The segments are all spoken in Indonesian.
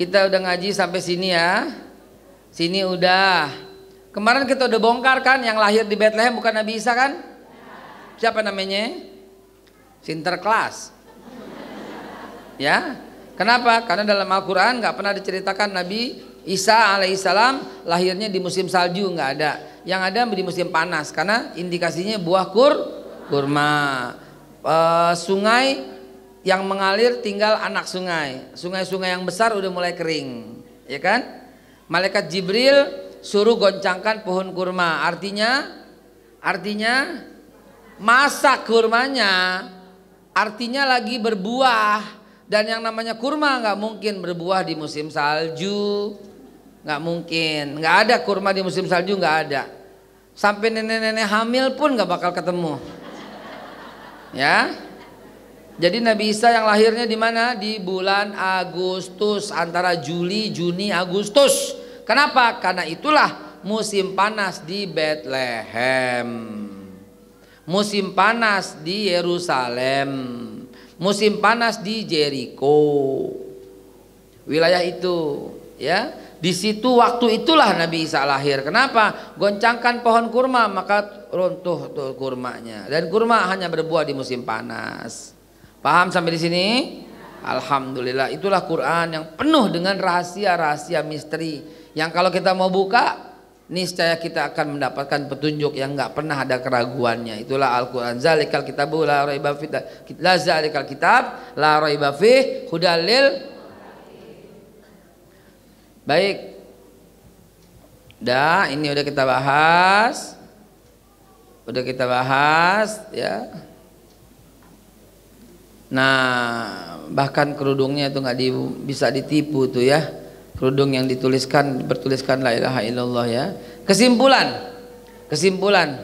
Kita udah ngaji sampai sini ya. Sini udah. Kemarin kita udah bongkar kan yang lahir di Bethlehem bukan Nabi Isa kan? Siapa namanya? Sinterklas. Ya. Kenapa? Karena dalam Al-Qur'an nggak pernah diceritakan Nabi Isa alaihissalam lahirnya di musim salju nggak ada. Yang ada di musim panas karena indikasinya buah kur kurma. E, sungai yang mengalir tinggal anak sungai. Sungai-sungai yang besar udah mulai kering, ya kan? Malaikat Jibril suruh goncangkan pohon kurma. Artinya artinya masak kurmanya. Artinya lagi berbuah dan yang namanya kurma nggak mungkin berbuah di musim salju. Nggak mungkin, nggak ada kurma di musim salju nggak ada. Sampai nenek-nenek hamil pun nggak bakal ketemu. Ya, jadi Nabi Isa yang lahirnya di mana? Di bulan Agustus antara Juli, Juni, Agustus. Kenapa? Karena itulah musim panas di Bethlehem. Musim panas di Yerusalem. Musim panas di Jericho. Wilayah itu, ya. Di situ waktu itulah Nabi Isa lahir. Kenapa? Goncangkan pohon kurma maka runtuh tuh kurmanya. Dan kurma hanya berbuah di musim panas. Paham sampai di sini? Alhamdulillah, itulah Quran yang penuh dengan rahasia-rahasia misteri yang kalau kita mau buka niscaya kita akan mendapatkan petunjuk yang nggak pernah ada keraguannya. Itulah Al-Qur'an. Zalikal kitabu la raiba fi la zalikal kitab la raiba fi hudalil Baik. Dah, ini udah kita bahas. Udah kita bahas ya. Nah, bahkan kerudungnya itu nggak di, bisa ditipu tuh ya. Kerudung yang dituliskan bertuliskan la ilaha illallah ya. Kesimpulan. Kesimpulan.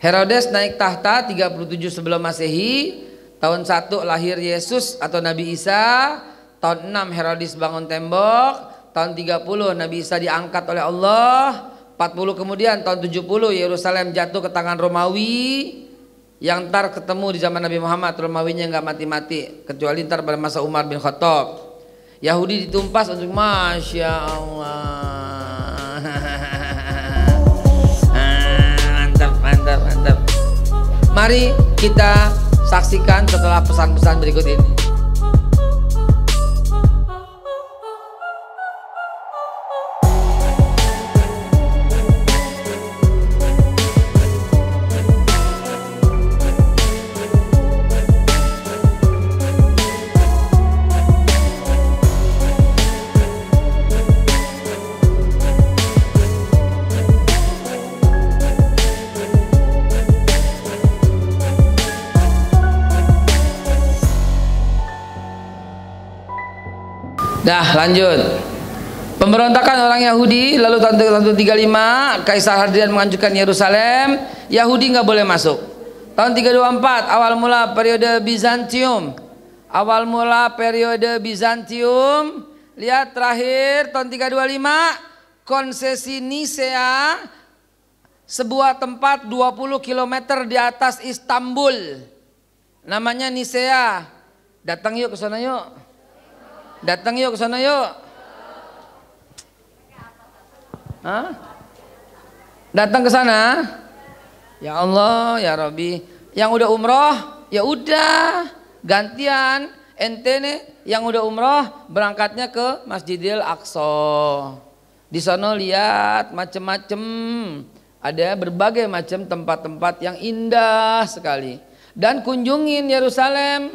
Herodes naik tahta 37 sebelum Masehi, tahun 1 lahir Yesus atau Nabi Isa, tahun 6 Herodes bangun tembok, tahun 30 Nabi Isa diangkat oleh Allah, 40 kemudian tahun 70 Yerusalem jatuh ke tangan Romawi, yang ntar ketemu di zaman Nabi Muhammad Romawinya nggak mati-mati kecuali ntar pada masa Umar bin Khattab Yahudi ditumpas untuk Masya Allah ah, mantap mantap mantap mari kita saksikan setelah pesan-pesan berikut ini Nah, lanjut. Pemberontakan orang Yahudi lalu tahun 135 Kaisar Hadrian mengajukan Yerusalem, Yahudi nggak boleh masuk. Tahun 324 awal mula periode Bizantium. Awal mula periode Bizantium. Lihat terakhir tahun 325 konsesi Nicea sebuah tempat 20 km di atas Istanbul. Namanya Nicea Datang yuk ke sana yuk. Datang yuk ke sana yuk. Hah? Datang ke sana. Ya Allah, ya Rabbi. Yang udah umroh, ya udah gantian ente nih yang udah umroh berangkatnya ke Masjidil Aqsa. Di sana lihat macem-macem ada berbagai macam tempat-tempat yang indah sekali dan kunjungin Yerusalem.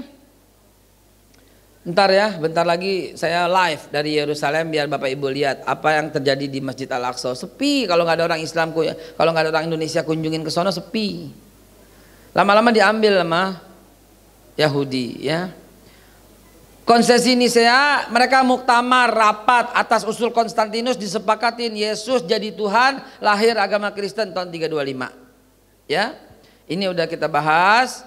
Bentar ya, bentar lagi saya live dari Yerusalem biar Bapak Ibu lihat apa yang terjadi di Masjid Al Aqsa. Sepi kalau nggak ada orang Islam, ya. kalau nggak ada orang Indonesia kunjungin ke sana sepi. Lama-lama diambil sama Yahudi ya. Konsesi Nisea mereka muktamar rapat atas usul Konstantinus disepakatin Yesus jadi Tuhan lahir agama Kristen tahun 325. Ya. Ini udah kita bahas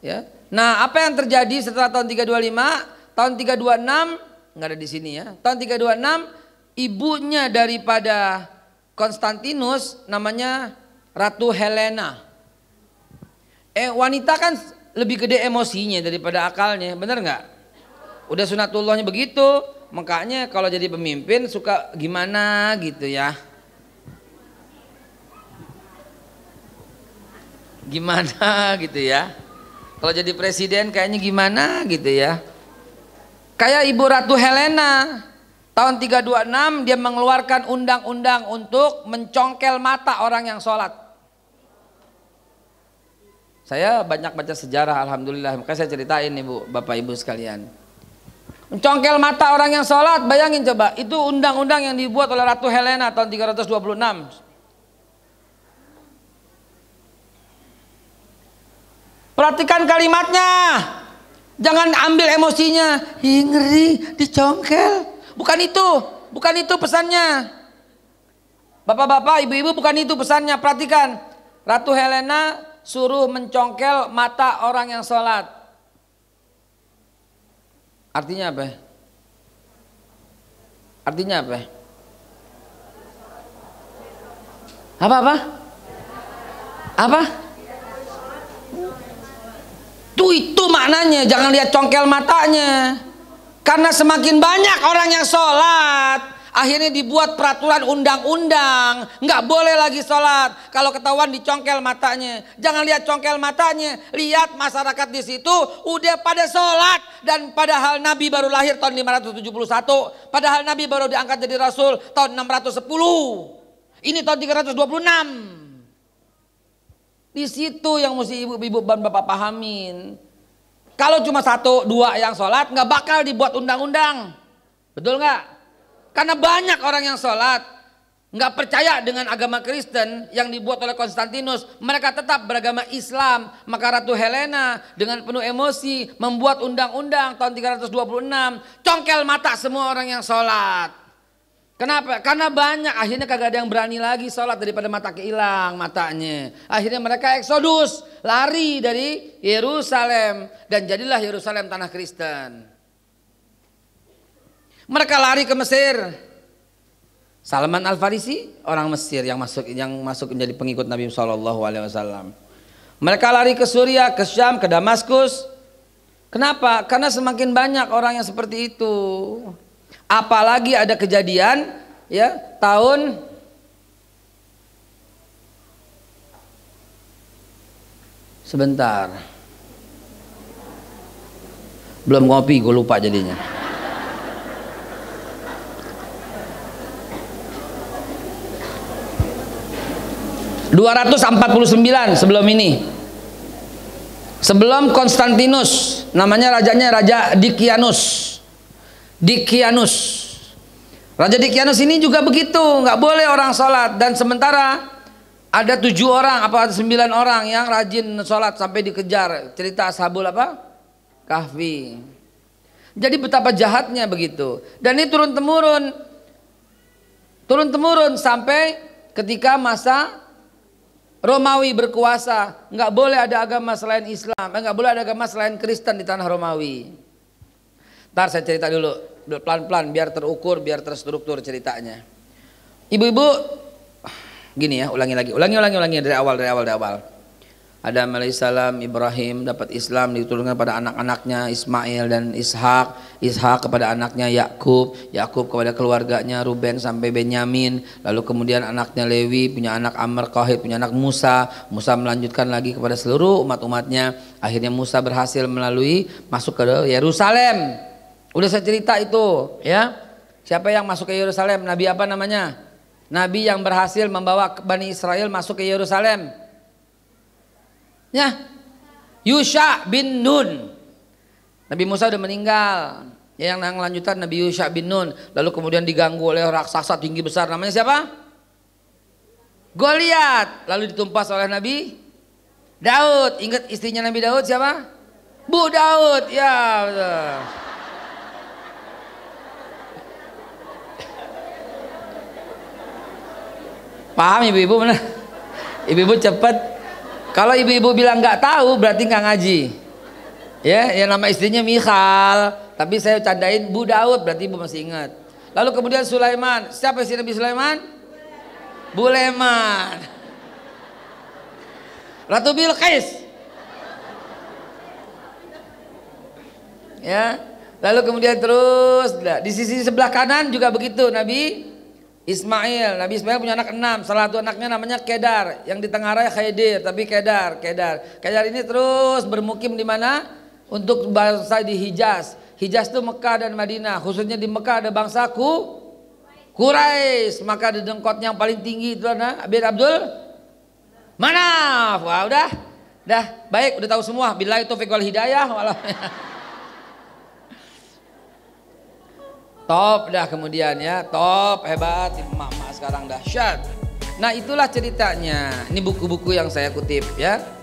ya. Nah, apa yang terjadi setelah tahun 325? tahun 326 nggak ada di sini ya. Tahun 326 ibunya daripada Konstantinus namanya Ratu Helena. Eh wanita kan lebih gede emosinya daripada akalnya, bener nggak? Udah sunatullahnya begitu, makanya kalau jadi pemimpin suka gimana gitu ya. Gimana gitu ya. Kalau jadi presiden kayaknya gimana gitu ya. Kayak Ibu Ratu Helena tahun 326 dia mengeluarkan undang-undang untuk mencongkel mata orang yang sholat. Saya banyak baca sejarah Alhamdulillah, makanya saya ceritain Ibu, Bapak Ibu sekalian. Mencongkel mata orang yang sholat, bayangin coba, itu undang-undang yang dibuat oleh Ratu Helena tahun 326. Perhatikan kalimatnya. Jangan ambil emosinya. Ih, ngeri, dicongkel. Bukan itu, bukan itu pesannya. Bapak-bapak, ibu-ibu bukan itu pesannya. Perhatikan, Ratu Helena suruh mencongkel mata orang yang sholat. Artinya apa? Artinya apa? Apa-apa? Apa? apa? apa? Itu itu maknanya, jangan lihat congkel matanya. Karena semakin banyak orang yang sholat, akhirnya dibuat peraturan undang-undang nggak boleh lagi sholat kalau ketahuan dicongkel matanya jangan lihat congkel matanya lihat masyarakat di situ udah pada sholat dan padahal Nabi baru lahir tahun 571 padahal Nabi baru diangkat jadi Rasul tahun 610 ini tahun 326 di situ yang mesti ibu-ibu dan bapak pahamin. Kalau cuma satu dua yang sholat nggak bakal dibuat undang-undang. Betul nggak? Karena banyak orang yang sholat nggak percaya dengan agama Kristen yang dibuat oleh Konstantinus. Mereka tetap beragama Islam. Maka Ratu Helena dengan penuh emosi membuat undang-undang tahun 326. Congkel mata semua orang yang sholat. Kenapa? Karena banyak akhirnya kagak ada yang berani lagi sholat daripada mata kehilang matanya. Akhirnya mereka eksodus, lari dari Yerusalem dan jadilah Yerusalem tanah Kristen. Mereka lari ke Mesir. Salman Al Farisi orang Mesir yang masuk yang masuk menjadi pengikut Nabi Shallallahu Alaihi Wasallam. Mereka lari ke Suriah, ke Syam, ke Damaskus. Kenapa? Karena semakin banyak orang yang seperti itu. Apalagi ada kejadian ya tahun sebentar. Belum ngopi, gue lupa jadinya. Dua ratus empat puluh sembilan sebelum ini, sebelum Konstantinus, namanya rajanya Raja Dikianus. Dikianus. Raja Dikianus ini juga begitu, nggak boleh orang sholat dan sementara ada tujuh orang apa sembilan orang yang rajin sholat sampai dikejar cerita ashabul apa kahfi. Jadi betapa jahatnya begitu dan ini turun temurun turun temurun sampai ketika masa Romawi berkuasa nggak boleh ada agama selain Islam eh, nggak boleh ada agama selain Kristen di tanah Romawi. Ntar saya cerita dulu, pelan-pelan biar terukur, biar terstruktur ceritanya. Ibu-ibu, gini ya, ulangi lagi, ulangi, ulangi, ulangi dari awal, dari awal, dari awal. Adam alaihissalam, Ibrahim dapat Islam diturunkan pada anak-anaknya Ismail dan Ishak, Ishak kepada anaknya Yakub, Yakub kepada keluarganya Ruben sampai Benyamin, lalu kemudian anaknya Lewi punya anak Amr Kahit punya anak Musa, Musa melanjutkan lagi kepada seluruh umat-umatnya. Akhirnya Musa berhasil melalui masuk ke Yerusalem. Udah saya cerita itu, ya. Siapa yang masuk ke Yerusalem? Nabi apa namanya? Nabi yang berhasil membawa Bani Israel masuk ke Yerusalem. Ya. Yusha bin Nun. Nabi Musa udah meninggal. Ya, yang lanjutan Nabi Yusha bin Nun. Lalu kemudian diganggu oleh raksasa tinggi besar. Namanya siapa? Goliat. Lalu ditumpas oleh Nabi Daud. Ingat istrinya Nabi Daud siapa? Bu Daud. Ya betul. Paham ibu-ibu mana Ibu-ibu cepet. Kalau ibu-ibu bilang nggak tahu berarti nggak ngaji. Ya, yang nama istrinya Michal, tapi saya candain Bu Daud berarti ibu masih ingat. Lalu kemudian Sulaiman, siapa sih Nabi Sulaiman? Buleman. Ratu Bilqis. Ya. Lalu kemudian terus di sisi sebelah kanan juga begitu Nabi Ismail, Nabi Ismail punya anak enam, salah satu anaknya namanya Kedar, yang di tengah raya Khaydir, tapi Kedar, Kedar. Kedar ini terus bermukim di mana? Untuk bangsa di Hijaz. Hijaz itu Mekah dan Madinah, khususnya di Mekah ada bangsaku Quraisy, maka di dengkotnya yang paling tinggi itu mana? Abid Abdul Mana? Wah, udah. Dah, baik, udah tahu semua. Bila itu wal hidayah walau. Top dah kemudian ya, top hebat emak-emak sekarang dahsyat. Nah itulah ceritanya. Ini buku-buku yang saya kutip ya.